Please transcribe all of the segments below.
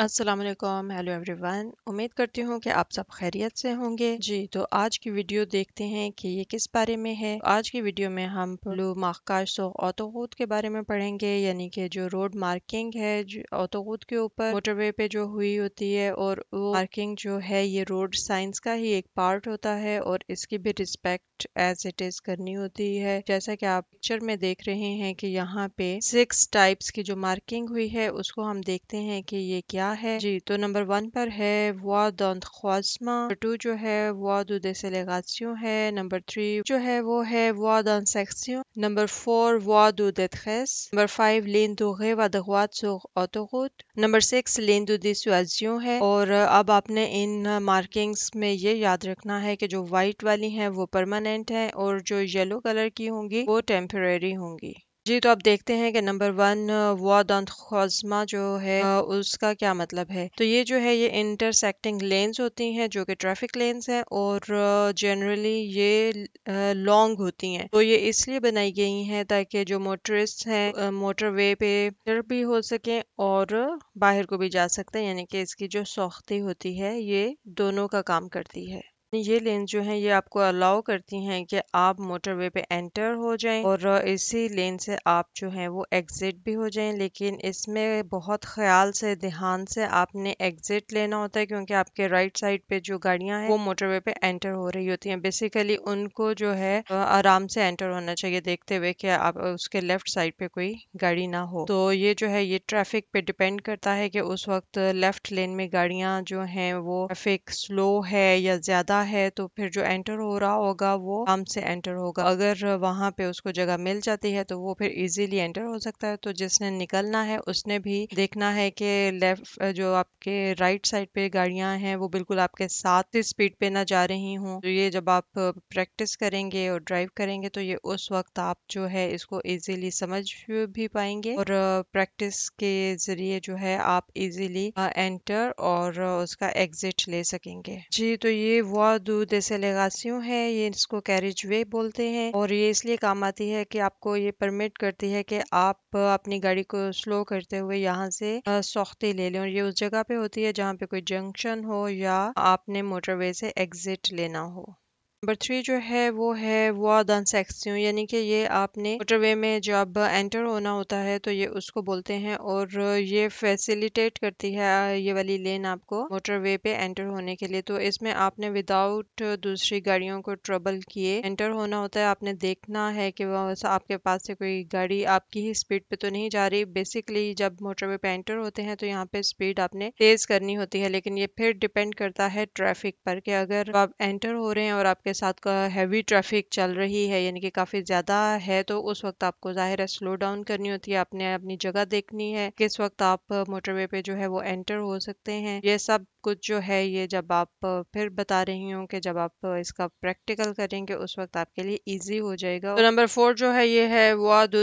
Aslam hello everyone उम्मीद करती हूँ कि आप सब खैरियत से होंगे जी तो आज की वीडियो देखते हैं कि ये किस बारे में है आज की वीडियो में हम ब्लू माकाश ऑटोगूद के बारे में पढ़ेंगे यानी कि जो रोड मार्किंग है ऑटोगूद के ऊपर मोटरवे पे जो हुई होती है और वो मार्किंग जो है ये रोड साइंस का ही एक पार्ट होता है और इसकी भी रिस्पेक्ट एज इट इज करनी होती है जैसा कि आप पिक्चर में देख रहे हैं कि यहाँ पे सिक्स टाइप्स की जो मार्किंग हुई है उसको हम देखते हैं कि ये क्या क्या है जी तो नंबर वन पर है वादंत ख्वासमा टू जो है वादो देलेगासियों है नंबर थ्री जो है वो है वादन सेक्सियों नंबर फोर वादो देखेस नंबर फाइव लेन दो गे वादवात नंबर सिक्स लेन दो दिसुआजियों है और अब आपने इन मार्किंग्स में ये याद रखना है कि जो व्हाइट वाली हैं वो परमानेंट हैं और जो येलो कलर की होंगी वो टेम्परेरी होंगी जी, तो आप देखते हैं कि नंबर 1 वॉदअंखोज़मा जो है उसका क्या मतलब है? तो ये जो है ये इंटरसेक्टिंग लेंस होती हैं जो कि ट्रैफिक लेंस हैं और जनरली ये लॉन्ग होती हैं। तो ये इसलिए बनाई गई हैं ताकि जो मोटरिस्ट हैं मोटर मोटरवे पे भी हो सकें और बाहर को भी जा सकते हैं यानी कि इसकी जो सौख्ती होती है ये दोनों का काम करती है। ये लेंस जो है ये आपको अलाउ करती हैं कि आप मोटरवे पे एंटर हो जाएं और इसी लेन से आप जो है वो एग्ज़िट भी हो जाएं लेकिन इसमें बहुत ख्याल से ध्यान से आपने एग्ज़िट लेना होता है क्योंकि आपके राइट साइड पे जो गाड़ियां हैं वो मोटरवे पे एंटर हो रही होती हैं बेसिकली उनको जो है आराम से एंटर होना चाहिए देखते हुए कि आप उसके लेफ्ट साइड पे कोई गाड़ी ना हो तो ये जो है ये ट्रैफिक पे डिपेंड करता है कि उस वक्त लेफ्ट लेन में गाड़ियाँ जो है वो ट्रैफिक स्लो है या ज़्यादा रहा है तो फिर जो एंटर हो रहा होगा वो आराम से एंटर होगा अगर वहाँ पे उसको जगह मिल जाती है तो वो फिर इजीली एंटर हो सकता है तो जिसने निकलना है उसने भी देखना है कि लेफ्ट जो आपके राइट साइड पे गाड़ियाँ हैं वो बिल्कुल आपके साथ स्पीड पे ना जा रही हूँ तो ये जब आप प्रैक्टिस करेंगे और ड्राइव करेंगे तो ये उस वक्त आप जो है इसको इजीली समझ भी पाएंगे और प्रैक्टिस के ज़रिए जो है आप इजीली एंटर और उसका एग्जिट ले सकेंगे जी तो ये हुआ दू डेसेलेगासियों है ये इसको कैरेज वे बोलते हैं और ये इसलिए काम आती है कि आपको ये परमिट करती है कि आप अपनी गाड़ी को स्लो करते हुए यहाँ से सौखती ले लें और ये उस जगह पे होती है जहाँ पे कोई जंक्शन हो या आपने मोटरवे से एग्जिट लेना हो नंबर थ्री जो है वो है वाद ऑन सेक्सियों यानी कि ये आपने मोटरवे में जब एंटर होना होता है तो ये उसको बोलते हैं और ये फैसिलिटेट करती है ये वाली लेन आपको मोटरवे पे एंटर होने के लिए तो इसमें आपने विदाउट दूसरी गाड़ियों को ट्रबल किए एंटर होना होता है आपने देखना है कि वह आपके पास से कोई गाड़ी आपकी ही स्पीड पे तो नहीं जा रही बेसिकली जब मोटरवे पे एंटर होते हैं तो यहाँ पे स्पीड आपने तेज करनी होती है लेकिन ये फिर डिपेंड करता है ट्रैफिक पर कि अगर आप एंटर हो रहे हैं और आपके के साथ हैवी ट्रैफिक चल रही है यानी कि काफ़ी ज़्यादा है तो उस वक्त आपको ज़ाहिर है स्लो डाउन करनी होती है आपने अपनी जगह देखनी है किस वक्त आप मोटरवे पे जो है वो एंटर हो सकते हैं ये सब कुछ जो है ये जब आप फिर बता रही हूँ कि जब आप इसका प्रैक्टिकल करेंगे उस वक्त आपके लिए इजी हो जाएगा तो नंबर फोर जो है ये है वा दो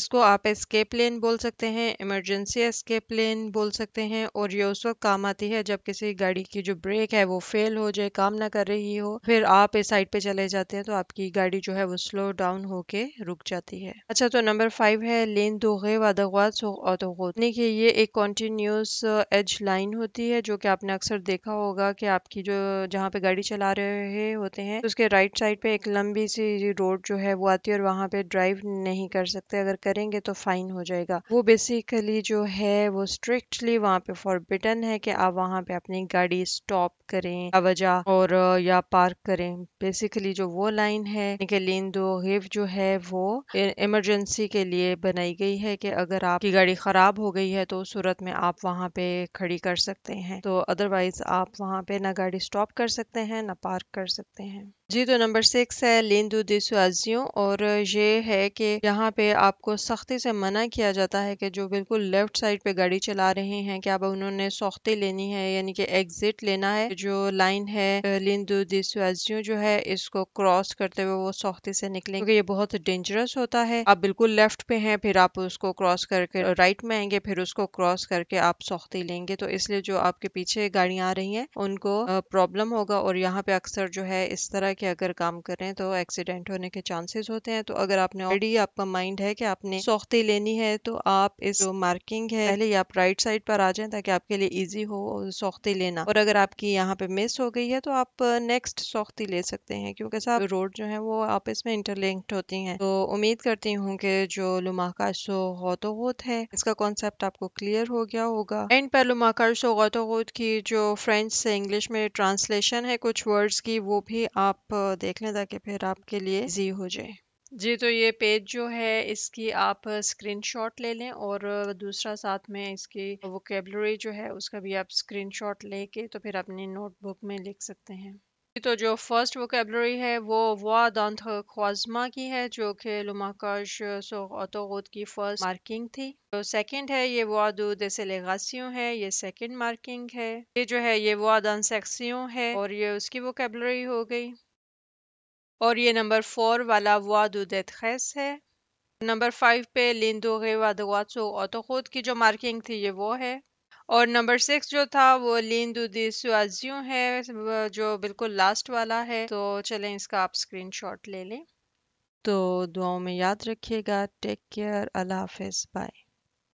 इसको आप एस्केप लेन बोल सकते हैं इमरजेंसी एस्केप लेन बोल सकते हैं और ये उस वक्त काम आती है जब किसी गाड़ी की जो ब्रेक है वो फेल हो जाए काम ना कर रही हो फिर आप इस साइड पे चले जाते हैं तो आपकी गाड़ी जो है वो स्लो डाउन होके रुक जाती है अच्छा तो नंबर फाइव है लेन दोगे वादगवाद और ये एक कॉन्टीन्यूस एज लाइन होती है जो कि आपने अक्सर देखा होगा कि आपकी जो जहाँ पे गाड़ी चला रहे होते हैं तो उसके राइट साइड पे एक लंबी सी रोड जो है वो आती है और वहाँ पे ड्राइव नहीं कर सकते अगर करेंगे तो फाइन हो जाएगा वो बेसिकली जो है वो स्ट्रिक्टली वहाँ पे फॉरबिटन है कि आप वहाँ पे अपनी गाड़ी स्टॉप करें आवाजा और या पार्क करें बेसिकली जो वो लाइन है के दो हिफ जो है वो इमरजेंसी के लिए बनाई गई है कि अगर आपकी गाड़ी खराब हो गई है तो सूरत में आप वहाँ पे खड़ी कर सकते हैं तो सो तो अदरवाइज़ आप वहाँ पे ना गाड़ी स्टॉप कर सकते हैं ना पार्क कर सकते हैं जी तो नंबर सिक्स है लेंदु दो और ये है कि यहाँ पे आपको सख्ती से मना किया जाता है कि जो बिल्कुल लेफ्ट साइड पे गाड़ी चला रहे हैं क्या अब उन्होंने सख्ती लेनी है यानी कि एग्जिट लेना है जो लाइन है लेंदु दो जो है इसको क्रॉस करते हुए वो सख्ती से निकलेंगे क्योंकि ये बहुत डेंजरस होता है आप बिल्कुल लेफ्ट पे हैं फिर आप उसको क्रॉस करके राइट में आएंगे फिर उसको क्रॉस करके आप सख्ती लेंगे तो इसलिए जो आपके पीछे गाड़ियाँ आ रही हैं उनको प्रॉब्लम होगा और यहाँ पे अक्सर जो है इस तरह के अगर काम करें तो एक्सीडेंट होने के चांसेस होते हैं तो अगर आपने ऑलरेडी आपका माइंड है कि आपने सौखती लेनी है तो आप इस जो मार्किंग है पहले आप राइट साइड पर आ जाएं ताकि आपके लिए इजी हो सोख्ती लेना और अगर आपकी यहाँ पे मिस हो गई है तो आप नेक्स्ट सौखती ले सकते हैं क्योंकि साहब रोड जो है वो आपस में इंटरलिंक्ड होती है तो उम्मीद करती हूँ कि जो लुमाकार सो गौतोगोत है इसका कॉन्सेप्ट आपको क्लियर हो गया होगा एंड पर लुमाकार सो गौतोगोत की जो फ्रेंच से इंग्लिश में ट्रांसलेशन है कुछ वर्ड्स की वो भी आप आप देख लें ताकि फिर आपके लिए जी हो जाए जी तो ये पेज जो है इसकी आप स्क्रीनशॉट ले लें और दूसरा साथ में इसकी वोकेबलरी जो है उसका भी आप स्क्रीनशॉट लेके तो फिर अपनी नोटबुक में लिख सकते हैं तो जो फर्स्ट वोकेबलरी है वो वादांत ख्वाजमा की है जो कि लुमाकाश सोतोद की फर्स्ट मार्किंग थी तो सेकंड है ये वादू देसेलेगासियों है ये सेकंड मार्किंग है ये जो है ये वादान सेक्सियों है और ये उसकी वोकेबलरी हो गई और ये नंबर फोर वाला वा दो है नंबर फाइव पे लिंदो गे वादवाचो खुद की जो मार्किंग थी ये वो है और नंबर सिक्स जो था वो लिंदु दूदी सुआजियो है जो बिल्कुल लास्ट वाला है तो चलें इसका आप स्क्रीनशॉट ले लें तो दुआओं में याद रखिएगा टेक केयर अल्लाह हाफिज़ बाय